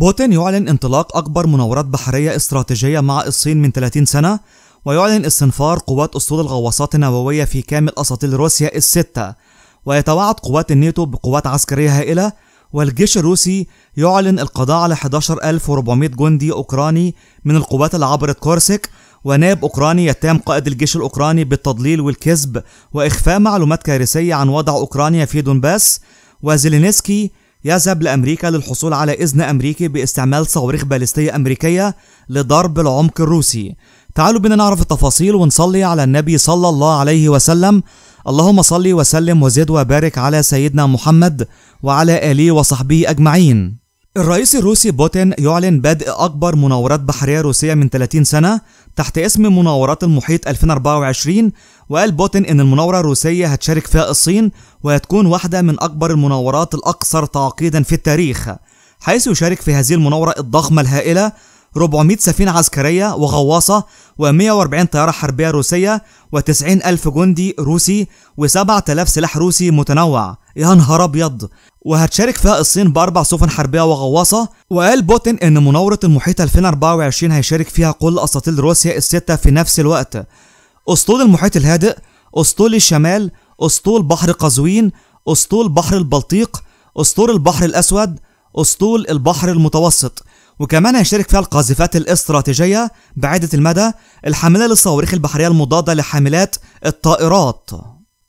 بوتين يعلن انطلاق أكبر مناورات بحرية استراتيجية مع الصين من 30 سنة ويعلن استنفار قوات أسطول الغواصات النووية في كامل أساطيل روسيا الستة ويتوعد قوات الناتو بقوات عسكرية هائلة والجيش الروسي يعلن القضاء على 11400 جندي أوكراني من القوات اللي عبرت كورسك ونائب أوكراني يتهم قائد الجيش الأوكراني بالتضليل والكذب وإخفاء معلومات كارثية عن وضع أوكرانيا في دونباس وزيلينسكي يذهب لأمريكا للحصول على إذن أمريكي باستعمال صواريخ باليستية أمريكية لضرب العمق الروسي تعالوا بنا نعرف التفاصيل ونصلي على النبي صلى الله عليه وسلم اللهم صل وسلم وزد وبارك على سيدنا محمد وعلى آله وصحبه أجمعين الرئيس الروسي بوتين يعلن بدء أكبر مناورات بحرية روسية من 30 سنة تحت اسم مناورات المحيط 2024 وقال بوتين إن المناورة الروسية هتشارك فيها الصين وهتكون واحدة من أكبر المناورات الأكثر تعقيدا في التاريخ حيث يشارك في هذه المناورة الضخمة الهائلة 400 سفينة عسكرية وغواصة و140 طيارة حربية روسية و90 ألف جندي روسي و7000 سلاح روسي متنوع يا نهار أبيض وهتشارك فيها الصين بأربع سفن حربية وغواصة وقال بوتين إن مناورة المحيط 2024 هيشارك فيها كل أساطيل روسيا الستة في نفس الوقت أسطول المحيط الهادئ أسطول الشمال أسطول بحر قزوين أسطول بحر البلطيق أسطول البحر الأسود أسطول البحر المتوسط وكمان هيشترك فيها القاذفات الاستراتيجية بعيدة المدى الحاملة للصواريخ البحرية المضادة لحاملات الطائرات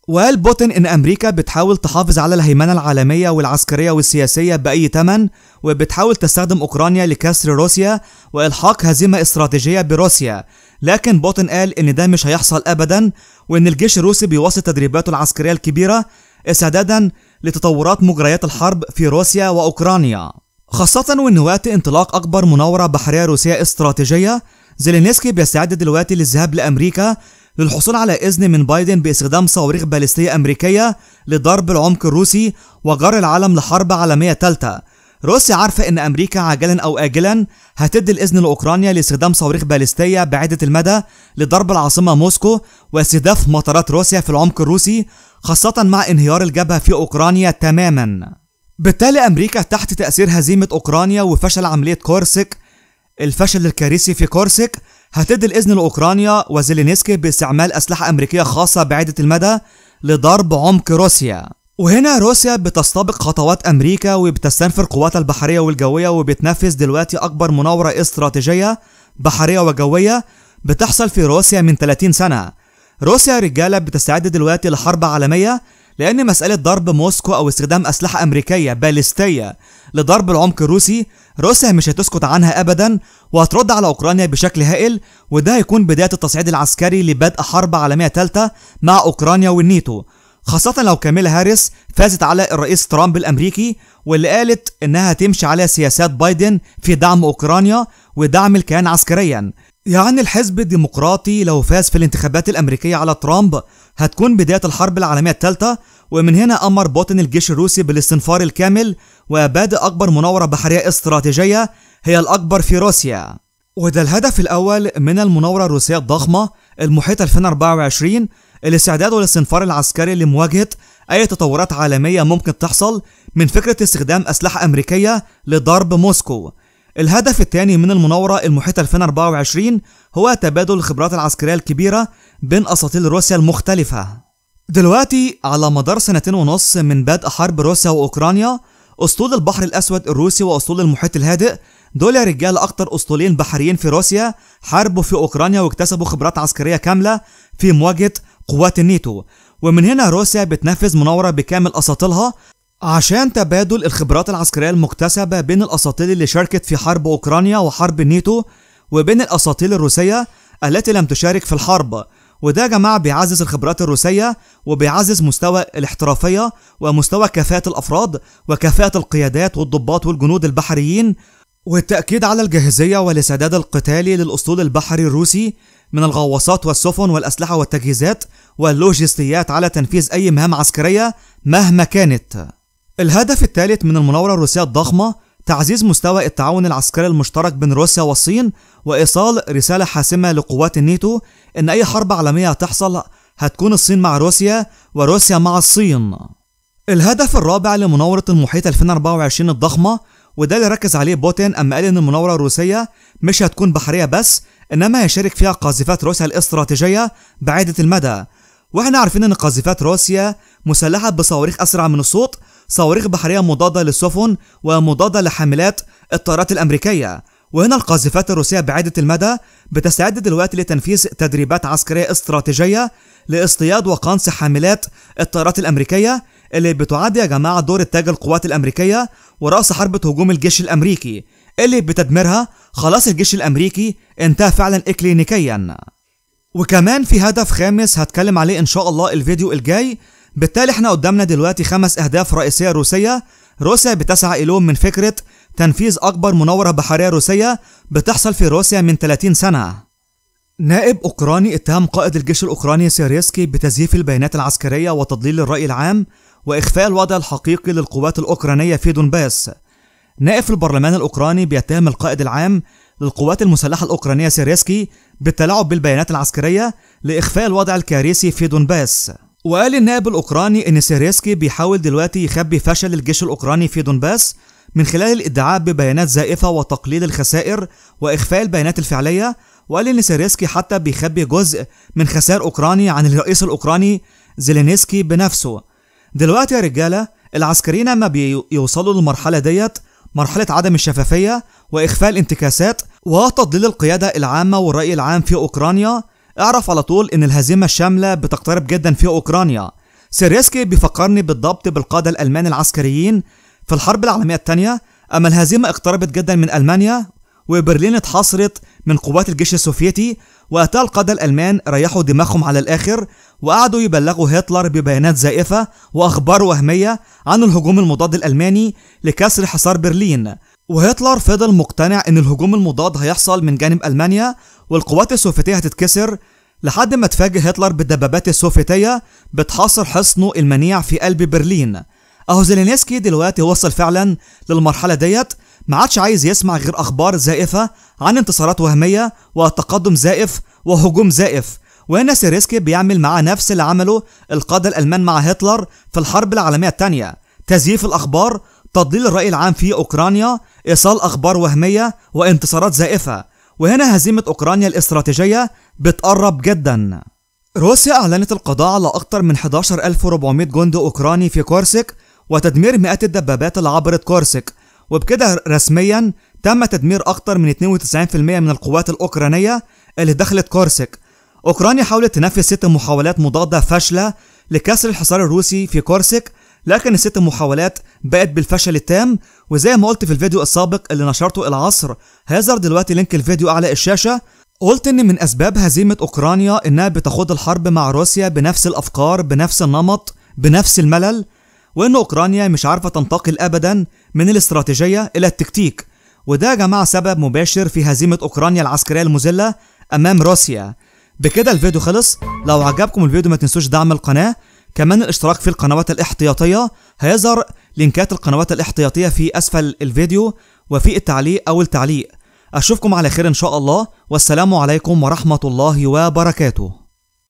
وقال بوتين إن أمريكا بتحاول تحافظ على الهيمنة العالمية والعسكرية والسياسية بأي تمن وبتحاول تستخدم أوكرانيا لكسر روسيا وإلحاق هزيمة استراتيجية بروسيا لكن بوتين قال إن ده مش هيحصل أبدا وإن الجيش الروسي بيواصل تدريباته العسكرية الكبيرة استعدادا لتطورات مجريات الحرب في روسيا وأوكرانيا خاصة وإن وقت انطلاق أكبر مناورة بحرية روسية استراتيجية زيلينسكي بيستعد دلوقتي للذهاب لأمريكا للحصول على إذن من بايدن باستخدام صواريخ باليستية أمريكية لضرب العمق الروسي وجر العالم لحرب عالمية ثالثة روسيا عارفة إن أمريكا عاجلا أو آجلا هتدي الإذن لأوكرانيا لاستخدام صواريخ باليستية بعيدة المدى لضرب العاصمة موسكو واستهداف مطارات روسيا في العمق الروسي خاصة مع انهيار الجبهة في أوكرانيا تماما بالتالي أمريكا تحت تأثير هزيمة أوكرانيا وفشل عملية كورسك الفشل الكارثي في كورسك هتدي الإذن لأوكرانيا وزيلينسكي باستعمال أسلحة أمريكية خاصة بعيدة المدى لضرب عمق روسيا وهنا روسيا بتستبق خطوات أمريكا وبتستنفر قواتها البحرية والجوية وبتنفذ دلوقتي أكبر مناورة استراتيجية بحرية وجوية بتحصل في روسيا من 30 سنة روسيا رجالة بتستعد دلوقتي لحرب عالمية لأن مسألة ضرب موسكو أو استخدام أسلحة أمريكية باليستية لضرب العمق الروسي روسيا مش هتسكت عنها أبدا وهترد على أوكرانيا بشكل هائل وده هيكون بداية التصعيد العسكري لبدء حرب عالمية ثالثة مع أوكرانيا والنيتو خاصة لو كاميلا هاريس فازت على الرئيس ترامب الأمريكي واللي قالت إنها تمشي على سياسات بايدن في دعم أوكرانيا ودعم الكيان عسكريا يعني الحزب الديمقراطي لو فاز في الانتخابات الأمريكية على ترامب هتكون بداية الحرب العالمية الثالثة ومن هنا أمر بوتين الجيش الروسي بالاستنفار الكامل وبادئ أكبر مناورة بحرية استراتيجية هي الأكبر في روسيا وده الهدف الأول من المناورة الروسية الضخمة المحيطة 2024 الاستعداد والاستنفار العسكري لمواجهة أي تطورات عالمية ممكن تحصل من فكرة استخدام أسلحة أمريكية لضرب موسكو الهدف الثاني من المناورة المحيطة 2024 هو تبادل الخبرات العسكرية الكبيرة بين أساطيل روسيا المختلفة دلوقتي على مدار سنتين ونص من بدء حرب روسيا وأوكرانيا أسطول البحر الأسود الروسي وأسطول المحيط الهادئ دول يا رجالة أكتر أسطولين بحريين في روسيا حاربوا في أوكرانيا واكتسبوا خبرات عسكرية كاملة في مواجهة قوات النيتو ومن هنا روسيا بتنفذ مناورة بكامل أساطيلها عشان تبادل الخبرات العسكرية المكتسبة بين الأساطيل اللي شاركت في حرب أوكرانيا وحرب نيتو وبين الأساطيل الروسية التي لم تشارك في الحرب وده يا جماعة بيعزز الخبرات الروسية وبيعزز مستوى الاحترافية ومستوى كفاءة الأفراد وكفاءة القيادات والضباط والجنود البحريين والتأكيد على الجاهزية والسداد القتالي للأسطول البحري الروسي من الغواصات والسفن والأسلحة والتجهيزات واللوجستيات على تنفيذ أي مهام عسكرية مهما كانت الهدف الثالث من المناورة الروسية الضخمة تعزيز مستوى التعاون العسكري المشترك بين روسيا والصين وإيصال رسالة حاسمة لقوات الناتو إن أي حرب عالمية هتحصل هتكون الصين مع روسيا وروسيا مع الصين. الهدف الرابع لمناورة المحيط 2024 الضخمة وده اللي ركز عليه بوتين أما قال إن المناورة الروسية مش هتكون بحرية بس إنما هيشارك فيها قاذفات روسيا الاستراتيجية بعيدة المدى. وإحنا عارفين إن قاذفات روسيا مسلحة بصواريخ أسرع من الصوت صواريخ بحرية مضادة للسفن ومضادة لحاملات الطائرات الأمريكية وهنا القاذفات الروسية بعيدة المدى بتستعد دلوقتي لتنفيذ تدريبات عسكرية استراتيجية لاصطياد وقنص حاملات الطائرات الأمريكية اللي بتعد يا جماعة دور التاج القوات الأمريكية ورأس حربة هجوم الجيش الأمريكي اللي بتدميرها خلاص الجيش الأمريكي انتهى فعلا إكلينيكيا وكمان في هدف خامس هتكلم عليه إن شاء الله الفيديو الجاي بالتالي احنا قدامنا دلوقتي خمس أهداف رئيسية روسية روسيا بتسعى إليهم من فكرة تنفيذ أكبر مناورة بحرية روسية بتحصل في روسيا من 30 سنة نائب أوكراني اتهم قائد الجيش الأوكراني سيريسكي بتزييف البيانات العسكرية وتضليل الرأي العام وإخفاء الوضع الحقيقي للقوات الأوكرانية في دونباس نائب في البرلمان الأوكراني بيتهم القائد العام للقوات المسلحة الأوكرانية سيريسكي بالتلاعب بالبيانات العسكرية لإخفاء الوضع الكارثي في دونباس وقال النائب الأوكراني إن سيريسكي بيحاول دلوقتي يخبي فشل الجيش الأوكراني في دونباس من خلال الادعاء ببيانات زائفة وتقليل الخسائر وإخفاء البيانات الفعلية وقال إن سيريسكي حتى بيخبي جزء من خسائر أوكراني عن الرئيس الأوكراني زيلينسكي بنفسه دلوقتي يا رجالة العسكريين ما بيوصلوا للمرحلة ديت مرحلة عدم الشفافية وإخفاء الانتكاسات وتضليل القيادة العامة والرأي العام في أوكرانيا اعرف على طول ان الهزيمة الشاملة بتقترب جدا في اوكرانيا سيريسكي بيفكرني بالضبط بالقادة الالمان العسكريين في الحرب العالمية الثانية اما الهزيمة اقتربت جدا من المانيا وبرلين اتحاصرت من قوات الجيش السوفيتي وقتها القادة الألمان ريحوا دماغهم على الآخر وقعدوا يبلغوا هتلر ببيانات زائفة وأخبار وهمية عن الهجوم المضاد الألماني لكسر حصار برلين وهتلر فضل مقتنع ان الهجوم المضاد هيحصل من جانب ألمانيا والقوات السوفيتية هتتكسر لحد ما اتفاجئ هتلر بالدبابات السوفيتية بتحاصر حصنه المنيع في قلب برلين اهو زيلينسكي دلوقتي وصل فعلا للمرحلة ديت ما عادش عايز يسمع غير اخبار زائفة عن انتصارات وهمية وتقدم زائف وهجوم زائف وهنا سيريسكي بيعمل معاه نفس اللي عمله القادة الألمان مع هتلر في الحرب العالمية الثانية تزييف الأخبار تضليل الرأي العام في أوكرانيا إيصال أخبار وهمية وانتصارات زائفة وهنا هزيمة أوكرانيا الاستراتيجية بتقرب جدا روسيا أعلنت القضاء على أكثر من 11400 جندي أوكراني في كورسك وتدمير مئات الدبابات اللي عبرت كورسك وبكده رسميا تم تدمير أكثر من 92% من القوات الأوكرانية اللي دخلت كورسك أوكرانيا حاولت تنفذ ست محاولات مضادة فاشلة لكسر الحصار الروسي في كورسك لكن الست محاولات بقت بالفشل التام وزي ما قلت في الفيديو السابق اللي نشرته العصر هيظهر دلوقتي لينك الفيديو على الشاشة قلت ان من اسباب هزيمة اوكرانيا انها بتخوض الحرب مع روسيا بنفس الافكار بنفس النمط بنفس الملل وان اوكرانيا مش عارفة تنتقل ابدا من الاستراتيجية الى التكتيك وده يا جماعة سبب مباشر في هزيمة اوكرانيا العسكرية المذلة امام روسيا بكده الفيديو خلص لو عجبكم الفيديو ما تنسوش دعم القناة كمان الاشتراك في القنوات الاحتياطية هيظهر لينكات القنوات الاحتياطية في أسفل الفيديو وفي التعليق أو التعليق أشوفكم على خير إن شاء الله والسلام عليكم ورحمة الله وبركاته